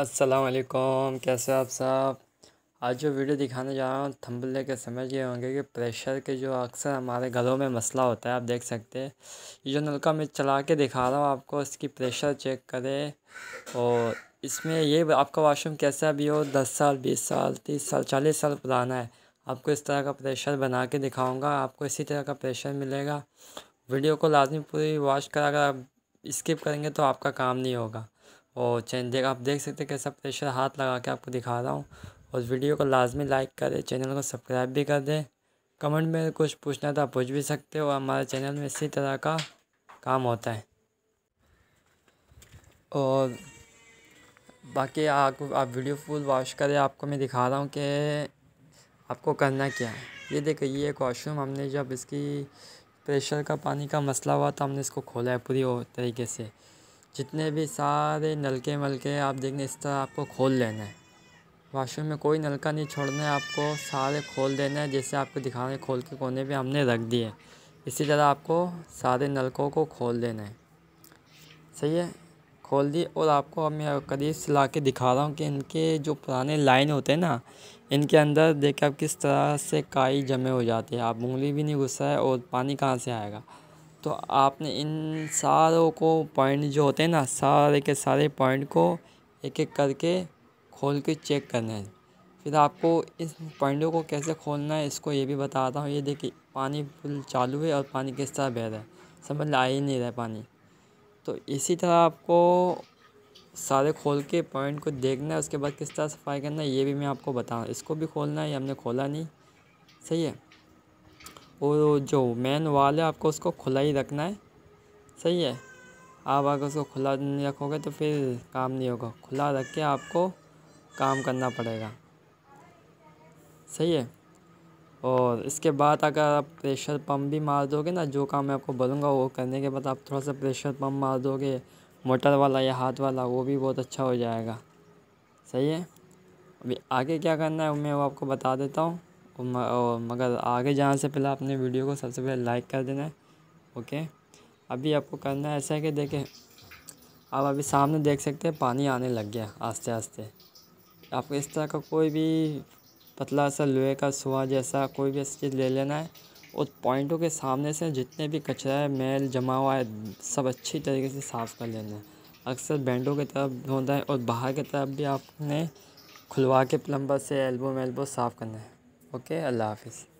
असलकम कैसे आप साहब आज जो वीडियो दिखाने जा रहा हूँ थंबल लेके समझ गए होंगे कि प्रेशर के जो अक्सर हमारे घरों में मसला होता है आप देख सकते हैं ये जो नलका मैं चला के दिखा रहा हूँ आपको इसकी प्रेशर चेक करें और इसमें ये आपका वाशरूम कैसा भी हो दस साल बीस साल तीस साल चालीस साल पुराना है आपको इस तरह का प्रेशर बना के दिखाऊँगा आपको इसी तरह का प्रेशर मिलेगा वीडियो को लाजमी पूरी वॉश करा अगर आप स्किप करेंगे तो आपका काम नहीं होगा और चैन देख आप देख सकते हैं कैसा प्रेशर हाथ लगा के आपको दिखा रहा हूँ और वीडियो को लाजमी लाइक करें चैनल को सब्सक्राइब भी कर दें कमेंट में कुछ पूछना था पूछ भी सकते हो हमारे चैनल में इसी तरह का काम होता है और बाकी आपको आप वीडियो फुल वॉश करें आपको मैं दिखा रहा हूँ कि आपको करना क्या है ये देखिए ये एक वॉशरूम हमने जब इसकी प्रेशर का पानी का मसला हुआ था हमने इसको खोला है पूरी तरीके से जितने भी सारे नलके मलके आप देखने इस तरह आपको खोल लेना है वाशरूम में कोई नलका नहीं छोड़ना है आपको सारे खोल देना है जैसे आपको दिखा रहे खोल के कोने भी हमने रख दिए इसी तरह आपको सारे नलकों को खोल देना है सही है खोल दिए और आपको अब मैं करीब से ला के दिखा रहा हूँ कि इनके जो पुराने लाइन होते हैं ना इनके अंदर देखें आप किस तरह से काई जमे हो जाती है आप उंगली भी नहीं घुसा है और पानी कहाँ से आएगा तो आपने इन सारों को पॉइंट जो होते हैं ना सारे के सारे पॉइंट को एक एक करके खोल के चेक करना है फिर आपको इस पॉइंटों को कैसे खोलना है इसको ये भी बता रहा हूँ ये देखिए पानी फुल चालू है और पानी किस तरह बह रहा है समझ आ ही नहीं रहा है पानी तो इसी तरह आपको सारे खोल के पॉइंट को देखना है उसके बाद किस तरह सफाई करना है ये भी मैं आपको बताऊँ इसको भी खोलना है ये हमने खोला नहीं सही है और जो मेन वाल है आपको उसको खुला ही रखना है सही है आप अगर उसको खुला नहीं रखोगे तो फिर काम नहीं होगा खुला रख के आपको काम करना पड़ेगा सही है और इसके बाद अगर आप प्रेशर पम्प भी मार दोगे ना जो काम मैं आपको बोलूँगा वो करने के बाद आप थोड़ा सा प्रेशर पम्प मार दोगे मोटर वाला या हाथ वाला वो भी बहुत अच्छा हो जाएगा सही है अभी आगे क्या करना है मैं वो आपको बता देता हूँ मगर आगे जाने से पहले आपने वीडियो को सबसे पहले लाइक कर देना है ओके अभी आपको करना है ऐसा है कि देखें आप अभी सामने देख सकते हैं पानी आने लग गया आस्ते आस्ते आपको इस तरह का कोई भी पतला सा लोहे का सुहा जैसा कोई भी ऐसी चीज़ ले लेना है और पॉइंटों के सामने से जितने भी कचरा है मैल जमा हुआ है सब अच्छी तरीके से साफ़ कर लेना है अक्सर बैंडों की तरफ होता है और बाहर की तरफ भी आपने खुलवा के प्लम्बर से एल्बो मेल्बो साफ़ करना है ওকে আল্লাহ হাফিজ